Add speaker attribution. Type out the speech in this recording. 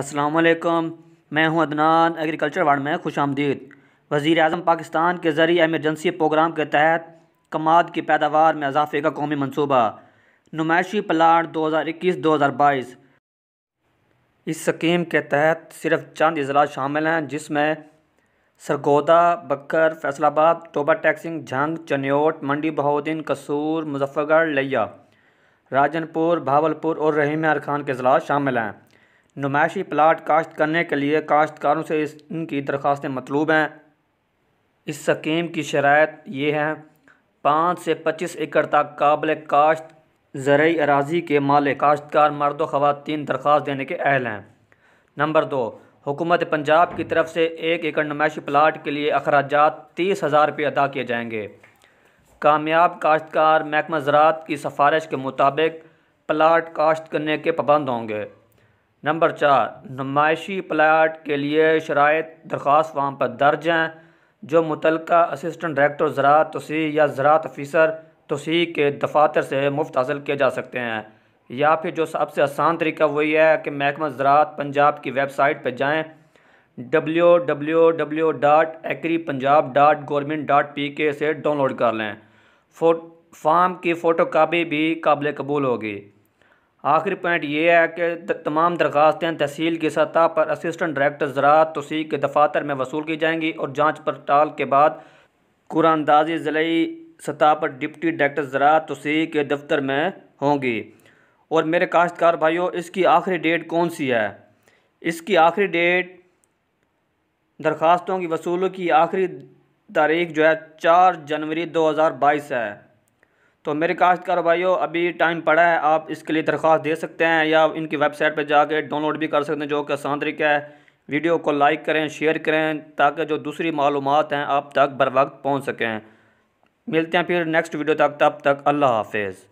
Speaker 1: असलम मैं हूं Adnan agriculture ward में खुश आमदीद वज़ी अजम पाकिस्तान के ज़रिए एमरजेंसी प्रोग्राम के तहत कमाद की पैदावार में इजाफे का कौमी मनसूबा नुमाइशी प्लान दो हज़ार इक्कीस दो हज़ार बाईस इस स्कीम के तहत सिर्फ चंद अजला शामिल हैं जिसमें सरगोदा बकर फैसलाबाद टोबा टैक्सिंग झंग चन्योट मंडी बहाउद्दीन कसूर मुजफ्फरगढ़ लिया राजनपुर भावलपुर और रहीम खान के अजला शामिल हैं नुमाइशी प्लाट काश्त करने के लिए काश्तकारों से इस इनकी दरख्वास्तें मतलूब हैं इस स्कीम की शरात ये हैं पाँच से पच्चीस एकड़ तक काबिल काश्त जरिए अराजी के माले काश्तकार मर्द व ख़वान दरख्वास्त देने के अहल हैं नंबर दो हुकूमत पंजाब की तरफ से एक एकड़ नुमाइशी प्लाट के लिए अखराज तीस हज़ार रुपये अदा किए जाएंगे कामयाब काश्तकार महकमा ज़रात की सफारश के मुताबिक प्लाट काश्त करने के पाबंद होंगे नंबर चार नुमाइशी प्लाट के लिए शराय दरख्वास्त फाम पर दर्ज हैं जो मुतल असिस्टेंट डायरेक्टर ज़रात तोसी या ज़रात अफीसर तोसी के दफातर से मुफ्त हासिल किए जा सकते हैं या फिर जो सबसे आसान तरीका वही है कि महकमा ज़रात पंजाब की वेबसाइट पर जाएँ W W W dot agri Punjab dot government dot P K से डाउनलोड कर लें फो फार्म की फ़ोटो कापी भी काबिल कबूल होगी आखिरी पॉइंट ये है कि तमाम दरखास्तें तहसील की सतह पर असिस्टेंट डायरेक्टर ज़रात तोसी के दफातर में वसूल की जाएंगी और जांच पड़ताल के बाद कुरानदाजी ज़िली सतह पर डिप्टी डायरेक्टर ज़रात तोसी के दफ्तर में होंगी और मेरे काश्तकार भाइयों इसकी आखिरी डेट कौन सी है इसकी आखिरी डेट दरख्वास्तों की वसूलों की आखिरी तारीख जो है चार जनवरी दो हज़ार बाईस है तो मेरे काश्तकार भाइयों अभी टाइम पड़ा है आप इसके लिए दरख्वास्त दे सकते हैं या इनकी वेबसाइट पर जाकर डाउनलोड भी कर सकते हैं जो कि आसान तरीका है वीडियो को लाइक करें शेयर करें ताकि जो दूसरी मालूम हैं आप तक बर वक्त पहुँच सकें मिलते हैं फिर नेक्स्ट वीडियो तक तब तक अल्लाह हाफिज़